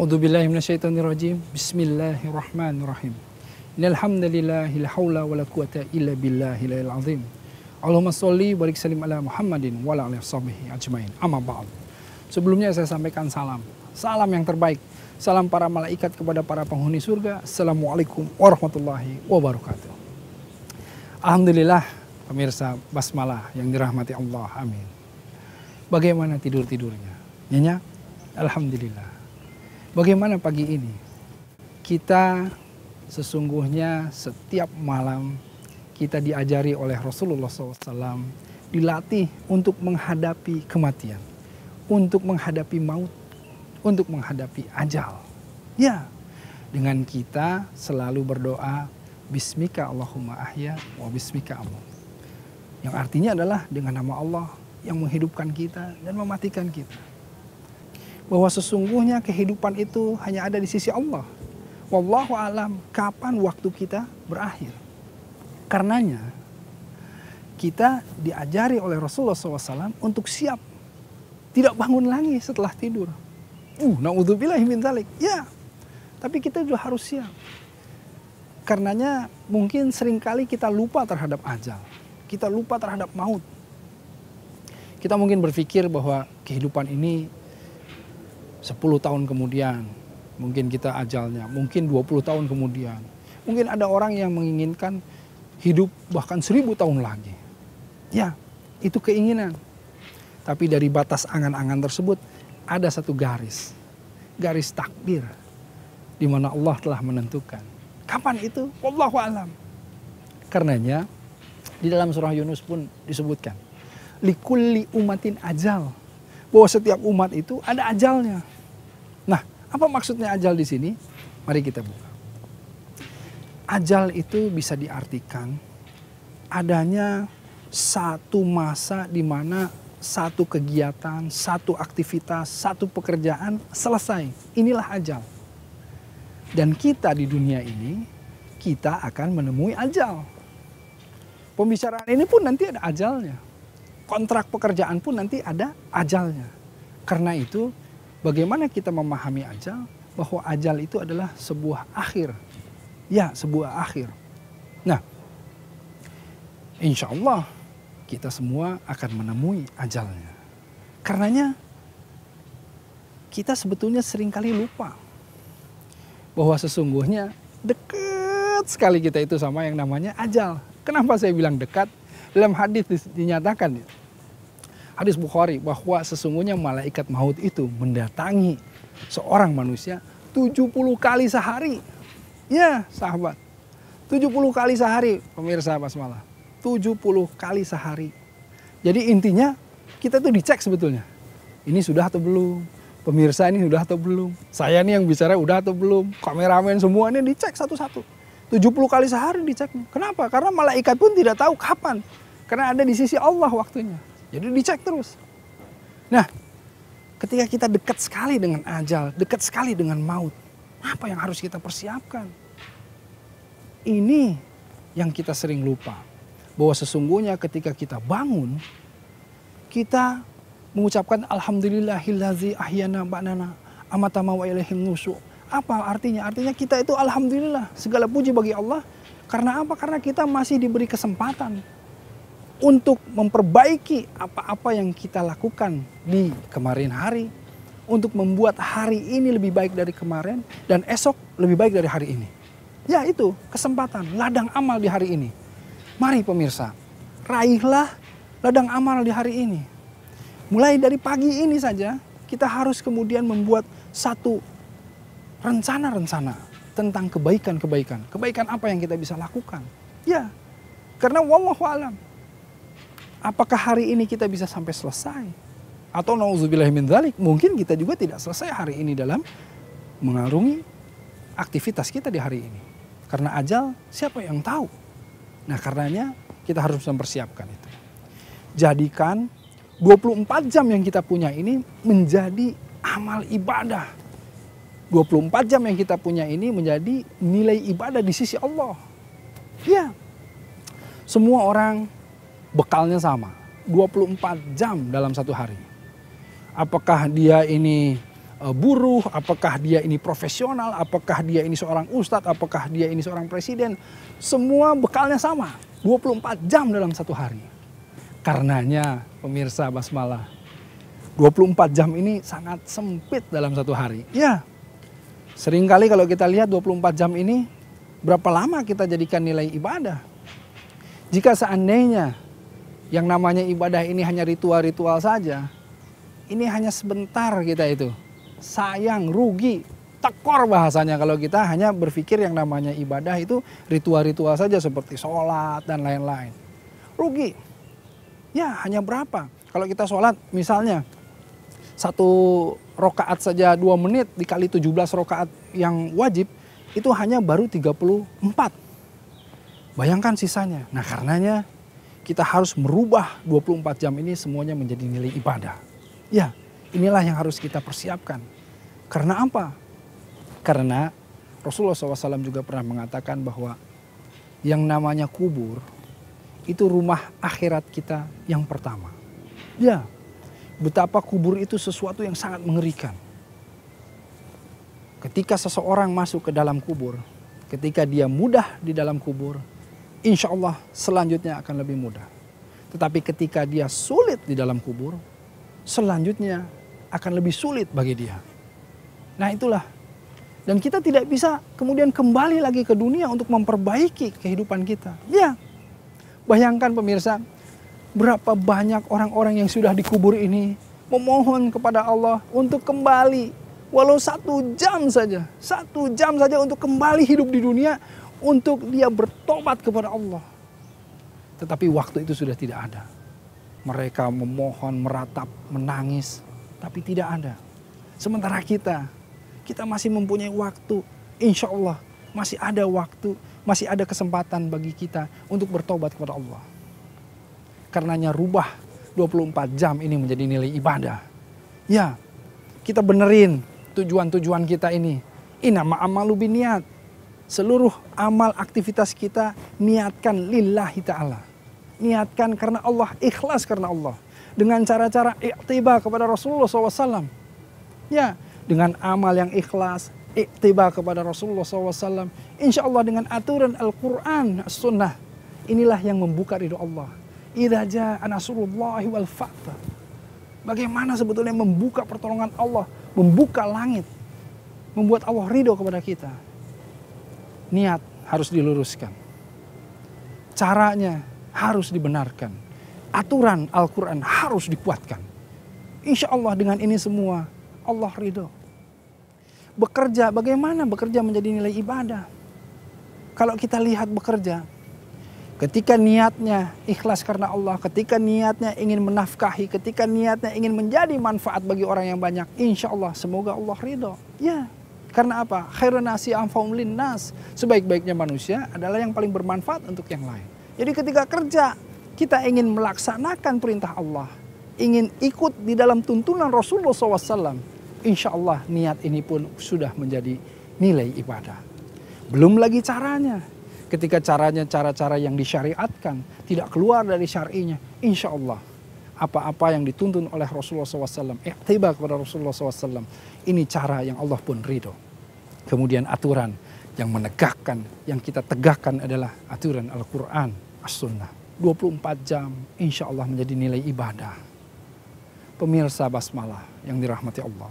A'udzu billahi minasyaitonir rajim. Bismillahirrahmanirrahim. Innal hamdalillah la haula wala quwata illa billahil azim. Allahumma sholli wa sallim ala Muhammadin wa ala alihi ajmain. Amma ba'd. Sebelumnya saya sampaikan salam. Salam yang terbaik. Salam para malaikat kepada para penghuni surga. Assalamualaikum warahmatullahi wabarakatuh. Alhamdulillah pemirsa basmalah yang dirahmati Allah. Amin. Bagaimana tidur-tidurnya? Nyenyak? Alhamdulillah Bagaimana pagi ini? Kita sesungguhnya setiap malam kita diajari oleh Rasulullah SAW dilatih untuk menghadapi kematian, untuk menghadapi maut, untuk menghadapi ajal. Ya, dengan kita selalu berdoa Bismika Allahumma ahya wa bismika Allah. Yang artinya adalah dengan nama Allah yang menghidupkan kita dan mematikan kita bahwa sesungguhnya kehidupan itu hanya ada di sisi Allah. Wallahu alam kapan waktu kita berakhir. Karenanya kita diajari oleh Rasulullah SAW untuk siap tidak bangun lagi setelah tidur. Uh, naudzubillah min zalik. Ya. Tapi kita juga harus siap. Karenanya mungkin seringkali kita lupa terhadap ajal. Kita lupa terhadap maut. Kita mungkin berpikir bahwa kehidupan ini 10 tahun kemudian, mungkin kita ajalnya, mungkin 20 tahun kemudian. Mungkin ada orang yang menginginkan hidup bahkan seribu tahun lagi. Ya, itu keinginan. Tapi dari batas angan-angan tersebut ada satu garis. Garis takdir di mana Allah telah menentukan. Kapan itu? Wallahu alam. Karenanya di dalam surah Yunus pun disebutkan likulli umatin ajal bahwa setiap umat itu ada ajalnya. Nah, apa maksudnya ajal di sini? Mari kita buka. Ajal itu bisa diartikan adanya satu masa di mana satu kegiatan, satu aktivitas, satu pekerjaan selesai. Inilah ajal. Dan kita di dunia ini, kita akan menemui ajal. Pembicaraan ini pun nanti ada ajalnya kontrak pekerjaan pun nanti ada ajalnya. Karena itu bagaimana kita memahami ajal? Bahwa ajal itu adalah sebuah akhir. Ya, sebuah akhir. Nah, insya Allah kita semua akan menemui ajalnya. Karenanya kita sebetulnya seringkali lupa bahwa sesungguhnya dekat sekali kita itu sama yang namanya ajal. Kenapa saya bilang dekat? Dalam hadis dinyatakan ya hadis Bukhari bahwa sesungguhnya malaikat maut itu mendatangi seorang manusia 70 kali sehari. Ya, sahabat. 70 kali sehari, pemirsa tujuh 70 kali sehari. Jadi intinya kita tuh dicek sebetulnya. Ini sudah atau belum? Pemirsa ini sudah atau belum? Saya nih yang bicara udah atau belum? Kameramen semuanya dicek satu-satu. 70 kali sehari diceknya. Kenapa? Karena malaikat pun tidak tahu kapan. Karena ada di sisi Allah waktunya. Jadi dicek terus. Nah, ketika kita dekat sekali dengan ajal, dekat sekali dengan maut, apa yang harus kita persiapkan? Ini yang kita sering lupa. Bahwa sesungguhnya ketika kita bangun, kita mengucapkan Alhamdulillahillazi ahyana ba'nana amatama wa ilahin nusu. Apa artinya? Artinya kita itu Alhamdulillah, segala puji bagi Allah. Karena apa? Karena kita masih diberi kesempatan untuk memperbaiki apa-apa yang kita lakukan di kemarin hari, untuk membuat hari ini lebih baik dari kemarin, dan esok lebih baik dari hari ini. Ya, itu kesempatan ladang amal di hari ini. Mari, pemirsa, raihlah ladang amal di hari ini. Mulai dari pagi ini saja, kita harus kemudian membuat satu rencana-rencana tentang kebaikan-kebaikan. Kebaikan apa yang kita bisa lakukan? Ya, karena wallahualam, Apakah hari ini kita bisa sampai selesai? Atau na'udzubillah min mungkin kita juga tidak selesai hari ini dalam mengarungi aktivitas kita di hari ini. Karena ajal siapa yang tahu? Nah, karenanya kita harus mempersiapkan itu. Jadikan 24 jam yang kita punya ini menjadi amal ibadah. 24 jam yang kita punya ini menjadi nilai ibadah di sisi Allah. Ya. Semua orang bekalnya sama. 24 jam dalam satu hari. Apakah dia ini e, buruh, apakah dia ini profesional, apakah dia ini seorang ustadz, apakah dia ini seorang presiden. Semua bekalnya sama. 24 jam dalam satu hari. Karenanya pemirsa basmalah, 24 jam ini sangat sempit dalam satu hari. Ya, seringkali kalau kita lihat 24 jam ini, berapa lama kita jadikan nilai ibadah. Jika seandainya yang namanya ibadah ini hanya ritual-ritual saja. Ini hanya sebentar kita itu. Sayang, rugi, tekor bahasanya kalau kita hanya berpikir yang namanya ibadah itu ritual-ritual saja seperti sholat dan lain-lain. Rugi. Ya hanya berapa? Kalau kita sholat misalnya satu rokaat saja dua menit dikali 17 rokaat yang wajib itu hanya baru 34. Bayangkan sisanya. Nah karenanya kita harus merubah 24 jam ini semuanya menjadi nilai ibadah. Ya, inilah yang harus kita persiapkan. Karena apa? Karena Rasulullah SAW juga pernah mengatakan bahwa yang namanya kubur itu rumah akhirat kita yang pertama. Ya, betapa kubur itu sesuatu yang sangat mengerikan. Ketika seseorang masuk ke dalam kubur, ketika dia mudah di dalam kubur, insya Allah selanjutnya akan lebih mudah. Tetapi ketika dia sulit di dalam kubur, selanjutnya akan lebih sulit bagi dia. Nah itulah. Dan kita tidak bisa kemudian kembali lagi ke dunia untuk memperbaiki kehidupan kita. Ya, bayangkan pemirsa, berapa banyak orang-orang yang sudah dikubur ini memohon kepada Allah untuk kembali walau satu jam saja, satu jam saja untuk kembali hidup di dunia untuk dia bertobat kepada Allah. Tetapi waktu itu sudah tidak ada. Mereka memohon, meratap, menangis, tapi tidak ada. Sementara kita, kita masih mempunyai waktu. Insya Allah masih ada waktu, masih ada kesempatan bagi kita untuk bertobat kepada Allah. Karenanya rubah 24 jam ini menjadi nilai ibadah. Ya, kita benerin tujuan-tujuan kita ini. Inama nama biniat seluruh amal aktivitas kita niatkan lillahi ta'ala. Niatkan karena Allah, ikhlas karena Allah. Dengan cara-cara iktiba kepada Rasulullah SAW. Ya, dengan amal yang ikhlas, iktiba kepada Rasulullah SAW. Insya Allah dengan aturan Al-Quran, Sunnah. Inilah yang membuka ridho Allah. Idha ja'a wal fatah. Bagaimana sebetulnya membuka pertolongan Allah, membuka langit, membuat Allah ridho kepada kita niat harus diluruskan. Caranya harus dibenarkan. Aturan Al-Quran harus dikuatkan. Insya Allah dengan ini semua Allah ridho. Bekerja, bagaimana bekerja menjadi nilai ibadah? Kalau kita lihat bekerja, ketika niatnya ikhlas karena Allah, ketika niatnya ingin menafkahi, ketika niatnya ingin menjadi manfaat bagi orang yang banyak, insya Allah semoga Allah ridho. Ya, karena apa? Khairun nasi amfaum linnas. Sebaik-baiknya manusia adalah yang paling bermanfaat untuk yang lain. Jadi ketika kerja, kita ingin melaksanakan perintah Allah. Ingin ikut di dalam tuntunan Rasulullah SAW. Insya Allah niat ini pun sudah menjadi nilai ibadah. Belum lagi caranya. Ketika caranya cara-cara yang disyariatkan, tidak keluar dari syar'inya. Insya Allah apa-apa yang dituntun oleh Rasulullah SAW. Eh, tiba kepada Rasulullah SAW. Ini cara yang Allah pun ridho. Kemudian aturan yang menegakkan, yang kita tegakkan adalah aturan Al-Quran, As-Sunnah. 24 jam insya Allah menjadi nilai ibadah. Pemirsa Basmalah yang dirahmati Allah.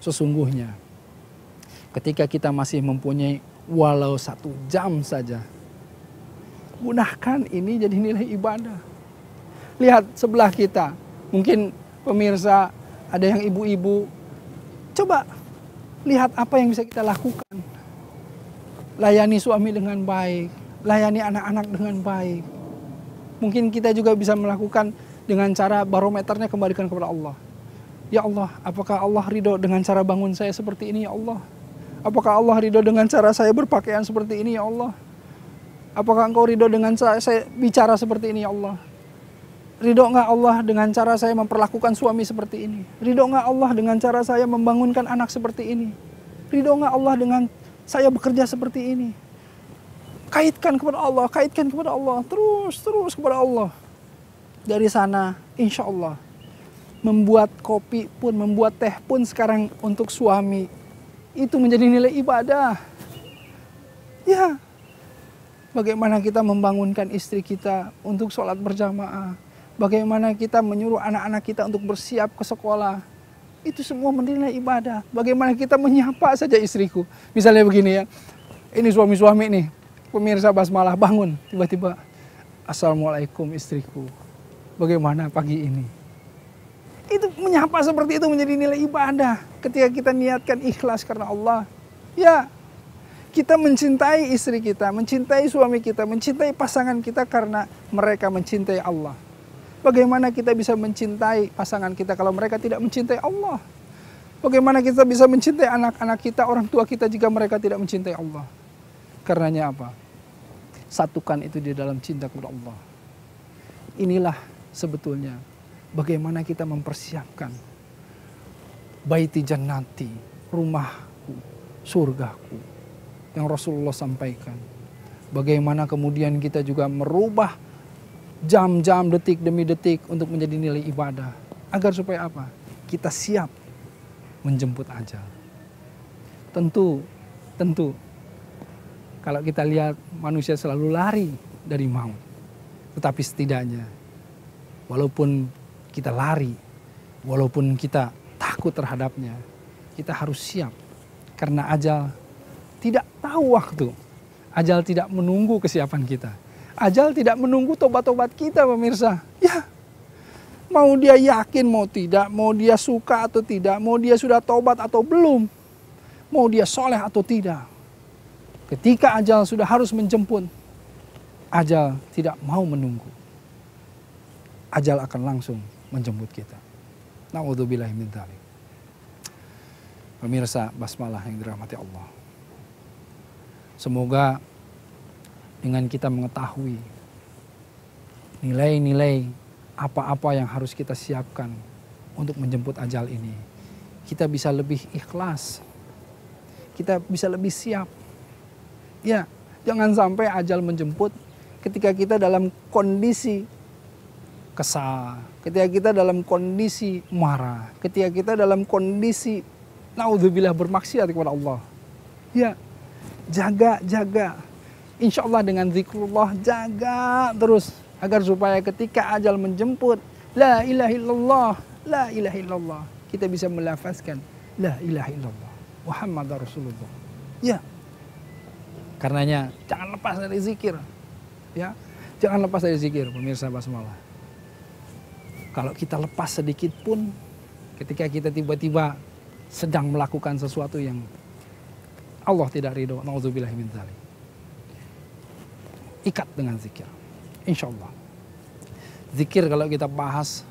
Sesungguhnya ketika kita masih mempunyai walau satu jam saja gunakan ini jadi nilai ibadah. Lihat sebelah kita. Mungkin pemirsa ada yang ibu-ibu. Coba lihat apa yang bisa kita lakukan. Layani suami dengan baik, layani anak-anak dengan baik. Mungkin kita juga bisa melakukan dengan cara barometernya kembalikan kepada Allah. Ya Allah, apakah Allah ridho dengan cara bangun saya seperti ini ya Allah? Apakah Allah ridho dengan cara saya berpakaian seperti ini ya Allah? Apakah engkau ridho dengan saya, saya bicara seperti ini ya Allah? Ridho nggak Allah dengan cara saya memperlakukan suami seperti ini? Ridho nggak Allah dengan cara saya membangunkan anak seperti ini? Ridho nggak Allah dengan saya bekerja seperti ini? Kaitkan kepada Allah, kaitkan kepada Allah, terus terus kepada Allah. Dari sana, insya Allah, membuat kopi pun, membuat teh pun sekarang untuk suami itu menjadi nilai ibadah. Ya, bagaimana kita membangunkan istri kita untuk sholat berjamaah, Bagaimana kita menyuruh anak-anak kita untuk bersiap ke sekolah. Itu semua menilai ibadah. Bagaimana kita menyapa saja istriku. Misalnya begini ya. Ini suami-suami nih. Pemirsa basmalah bangun. Tiba-tiba. Assalamualaikum istriku. Bagaimana pagi ini? Itu menyapa seperti itu menjadi nilai ibadah. Ketika kita niatkan ikhlas karena Allah. Ya, kita mencintai istri kita, mencintai suami kita, mencintai pasangan kita karena mereka mencintai Allah. Bagaimana kita bisa mencintai pasangan kita kalau mereka tidak mencintai Allah? Bagaimana kita bisa mencintai anak-anak kita, orang tua kita jika mereka tidak mencintai Allah? Karenanya apa? Satukan itu di dalam cinta kepada Allah. Inilah sebetulnya bagaimana kita mempersiapkan baiti jannati, rumahku, surgaku yang Rasulullah sampaikan. Bagaimana kemudian kita juga merubah jam-jam, detik demi detik untuk menjadi nilai ibadah. Agar supaya apa? Kita siap menjemput ajal. Tentu, tentu kalau kita lihat manusia selalu lari dari maut. Tetapi setidaknya walaupun kita lari, walaupun kita takut terhadapnya, kita harus siap karena ajal tidak tahu waktu. Ajal tidak menunggu kesiapan kita Ajal tidak menunggu tobat-tobat kita pemirsa. Ya, mau dia yakin mau tidak, mau dia suka atau tidak, mau dia sudah tobat atau belum, mau dia soleh atau tidak. Ketika ajal sudah harus menjemput, ajal tidak mau menunggu. Ajal akan langsung menjemput kita. Na'udzubillah min dzalik. Pemirsa basmalah yang dirahmati Allah. Semoga dengan kita mengetahui nilai-nilai apa-apa yang harus kita siapkan untuk menjemput ajal ini. Kita bisa lebih ikhlas. Kita bisa lebih siap. Ya, jangan sampai ajal menjemput ketika kita dalam kondisi kesal, ketika kita dalam kondisi marah, ketika kita dalam kondisi naudzubillah bermaksiat kepada Allah. Ya, jaga-jaga insya Allah dengan zikrullah jaga terus agar supaya ketika ajal menjemput la ilaha illallah la ilaha illallah kita bisa melafazkan la ilaha illallah Muhammad Rasulullah ya karenanya jangan lepas dari zikir ya jangan lepas dari zikir pemirsa basmalah kalau kita lepas sedikit pun ketika kita tiba-tiba sedang melakukan sesuatu yang Allah tidak ridho. Nauzubillah min dzalik ikat dengan zikir. Insya Allah. Zikir kalau kita bahas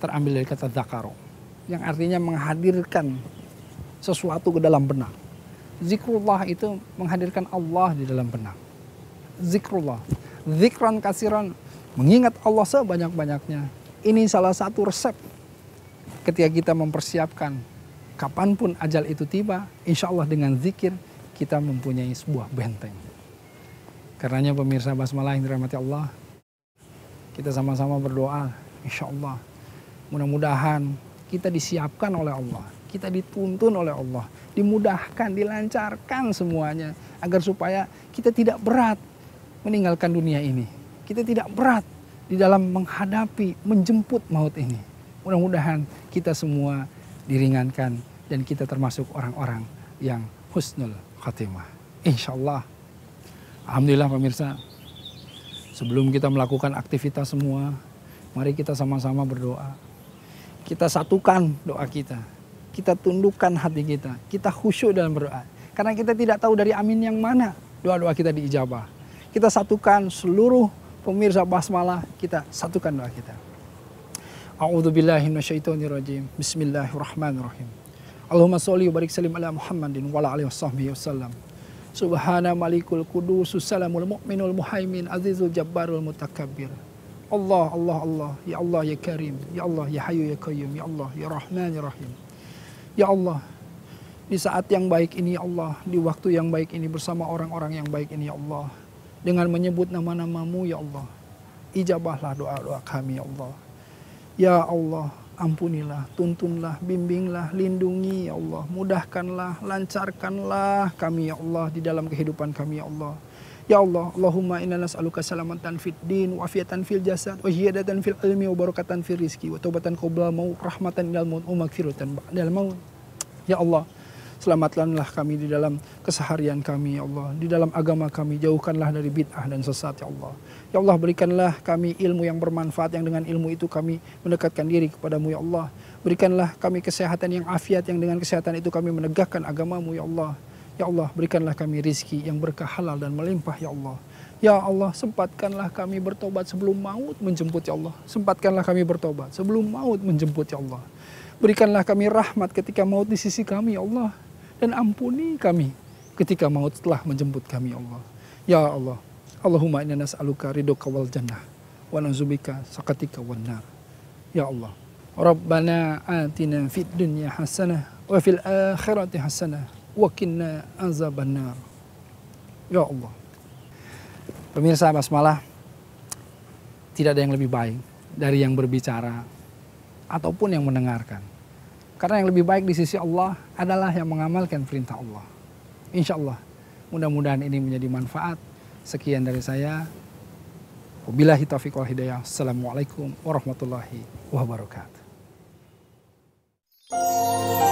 terambil dari kata zakaro. Yang artinya menghadirkan sesuatu ke dalam benak. Zikrullah itu menghadirkan Allah di dalam benak. Zikrullah. Zikran kasiran. Mengingat Allah sebanyak-banyaknya. Ini salah satu resep ketika kita mempersiapkan kapanpun ajal itu tiba, insya Allah dengan zikir kita mempunyai sebuah benteng. Karenanya pemirsa Basmalah yang dirahmati Allah, kita sama-sama berdoa, insya Allah. Mudah-mudahan kita disiapkan oleh Allah, kita dituntun oleh Allah, dimudahkan, dilancarkan semuanya agar supaya kita tidak berat meninggalkan dunia ini. Kita tidak berat di dalam menghadapi, menjemput maut ini. Mudah-mudahan kita semua diringankan dan kita termasuk orang-orang yang husnul khatimah. Insya Allah Alhamdulillah pemirsa, sebelum kita melakukan aktivitas semua, mari kita sama-sama berdoa. Kita satukan doa kita. Kita tundukkan hati kita. Kita khusyuk dalam berdoa. Karena kita tidak tahu dari amin yang mana doa-doa kita diijabah. Kita satukan seluruh pemirsa basmalah, kita satukan doa kita. rajim. Bismillahirrahmanirrahim. Allahumma sholli wa barik salim ala Muhammadin wa ala alihi wasallam. Subhana malikul kudus Salamul mu'minul muhaimin Azizul jabbarul mutakabbir Allah, Allah, Allah Ya Allah, Ya Karim Ya Allah, Ya Hayu, Ya Qayyum Ya Allah, Ya Rahman, Ya Rahim Ya Allah Di saat yang baik ini, Ya Allah Di waktu yang baik ini Bersama orang-orang yang baik ini, Ya Allah Dengan menyebut nama-namamu, Ya Allah Ijabahlah doa-doa kami, Ya Allah Ya Allah, ampunilah, tuntunlah, bimbinglah, lindungi ya Allah, mudahkanlah, lancarkanlah kami ya Allah di dalam kehidupan kami ya Allah. Ya Allah, Allahumma inna nas'aluka salamatan fid din, wa afiatan fil jasad, wa hiyadatan fil ilmi, wa barakatan fil rizki, wa taubatan qabla maut, rahmatan ilal maut, wa magfiratan ba'dal maut. Ya Allah, Selamatkanlah kami di dalam keseharian kami, ya Allah. Di dalam agama kami, jauhkanlah dari bid'ah dan sesat, ya Allah. Ya Allah, berikanlah kami ilmu yang bermanfaat, yang dengan ilmu itu kami mendekatkan diri kepadamu, ya Allah. Berikanlah kami kesehatan yang afiat, yang dengan kesehatan itu kami menegakkan agamamu, ya Allah. Ya Allah, berikanlah kami rizki yang berkah halal dan melimpah, ya Allah. Ya Allah, sempatkanlah kami bertobat sebelum maut menjemput, ya Allah. Sempatkanlah kami bertobat sebelum maut menjemput, ya Allah. Berikanlah kami rahmat ketika maut di sisi kami, ya Allah dan ampuni kami ketika maut telah menjemput kami ya Allah. Ya Allah, Allahumma inna nas'aluka ridhoka wal jannah wa na'udzubika sakatika wan nar. Ya Allah, Rabbana atina fid dunya hasanah wa fil akhirati hasanah wa qina azabannar. Ya Allah. Pemirsa Basmalah, tidak ada yang lebih baik dari yang berbicara ataupun yang mendengarkan. Karena yang lebih baik di sisi Allah adalah yang mengamalkan perintah Allah. Insya Allah, mudah-mudahan ini menjadi manfaat. Sekian dari saya. Wabillahi taufiq wal hidayah. Assalamualaikum warahmatullahi wabarakatuh.